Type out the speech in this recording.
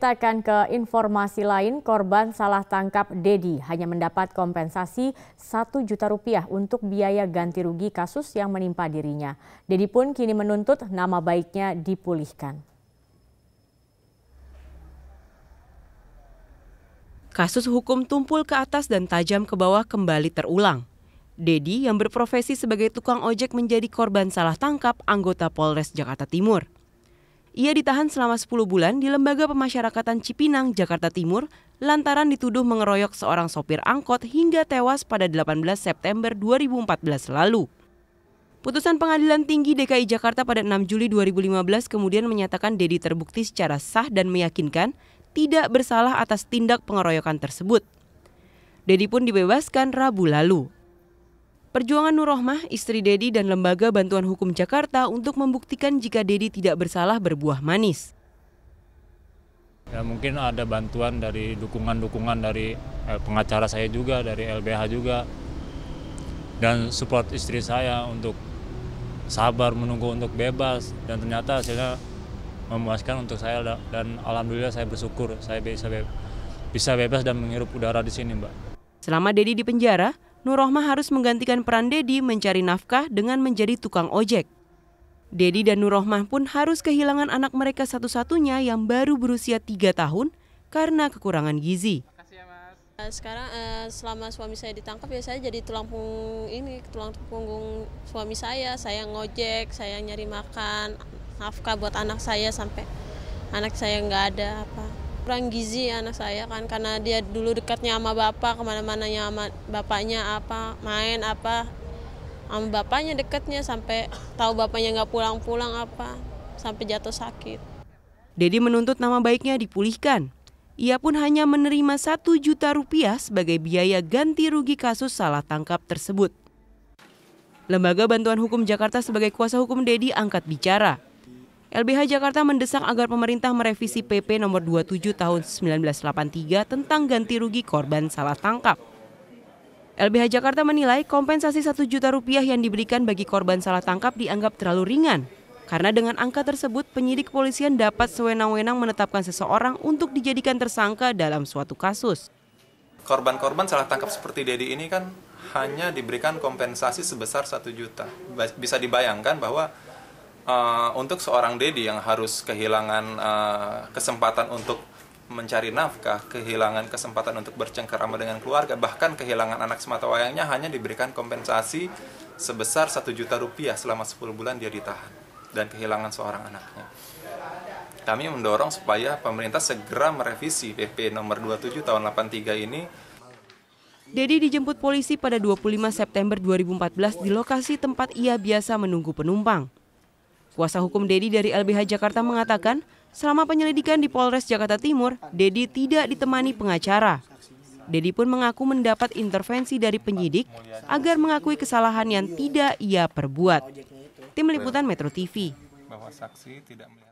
Kita akan ke informasi lain, korban salah tangkap Dedi hanya mendapat kompensasi 1 juta rupiah untuk biaya ganti rugi kasus yang menimpa dirinya. Dedi pun kini menuntut nama baiknya dipulihkan. Kasus hukum tumpul ke atas dan tajam ke bawah kembali terulang. Dedi yang berprofesi sebagai tukang ojek menjadi korban salah tangkap anggota Polres Jakarta Timur. Ia ditahan selama 10 bulan di Lembaga Pemasyarakatan Cipinang, Jakarta Timur, lantaran dituduh mengeroyok seorang sopir angkot hingga tewas pada 18 September 2014 lalu. Putusan Pengadilan Tinggi DKI Jakarta pada 6 Juli 2015 kemudian menyatakan Dedi terbukti secara sah dan meyakinkan tidak bersalah atas tindak pengeroyokan tersebut. Dedi pun dibebaskan Rabu lalu. Perjuangan Nur Rohmah, istri Dedi dan Lembaga Bantuan Hukum Jakarta untuk membuktikan jika Dedi tidak bersalah berbuah manis. Ya mungkin ada bantuan dari dukungan-dukungan dari eh, pengacara saya juga, dari LBH juga, dan support istri saya untuk sabar menunggu untuk bebas dan ternyata hasilnya memuaskan untuk saya dan alhamdulillah saya bersyukur saya bisa bebas, bisa bebas dan menghirup udara di sini mbak. Selama Dedi di penjara, Nur Rohma harus menggantikan peran Dedi mencari nafkah dengan menjadi tukang ojek. Dedi dan Nur Rohmah pun harus kehilangan anak mereka satu-satunya yang baru berusia tiga tahun karena kekurangan gizi. Ya, eh, sekarang eh, selama suami saya ditangkap ya saya jadi tulang punggung ini, tulang punggung suami saya. Saya ngojek, saya nyari makan, nafkah buat anak saya sampai anak saya nggak ada apa. Kurang gizi anak saya kan karena dia dulu dekatnya sama bapak, kemana ya sama bapaknya apa, main apa. Sama bapaknya dekatnya sampai tahu bapaknya nggak pulang-pulang apa, sampai jatuh sakit. Dedi menuntut nama baiknya dipulihkan. Ia pun hanya menerima satu juta rupiah sebagai biaya ganti rugi kasus salah tangkap tersebut. Lembaga Bantuan Hukum Jakarta sebagai kuasa hukum Dedi angkat bicara. LBH Jakarta mendesak agar pemerintah merevisi PP nomor 27 tahun 1983 tentang ganti rugi korban salah tangkap. LBH Jakarta menilai kompensasi 1 juta rupiah yang diberikan bagi korban salah tangkap dianggap terlalu ringan. Karena dengan angka tersebut, penyidik kepolisian dapat sewenang-wenang menetapkan seseorang untuk dijadikan tersangka dalam suatu kasus. Korban-korban salah tangkap seperti Dedi ini kan hanya diberikan kompensasi sebesar 1 juta. Bisa dibayangkan bahwa Eh, untuk seorang Dedi yang harus kehilangan uh, kesempatan untuk mencari nafkah, kehilangan kesempatan untuk bercengkerama dengan keluarga, bahkan kehilangan anak semata wayangnya hanya diberikan kompensasi sebesar satu juta rupiah selama 10 bulan dia ditahan dan kehilangan seorang anaknya. Kami mendorong supaya pemerintah segera merevisi PP nomor 27 tahun 83 ini Dedi dijemput polisi pada 25 September 2014 di lokasi tempat ia biasa menunggu penumpang. Kuasa hukum Dedi dari LBH Jakarta mengatakan, selama penyelidikan di Polres Jakarta Timur, Dedi tidak ditemani pengacara. Dedi pun mengaku mendapat intervensi dari penyidik agar mengakui kesalahan yang tidak ia perbuat. Tim Liputan Metro TV. Bahwa saksi tidak melihat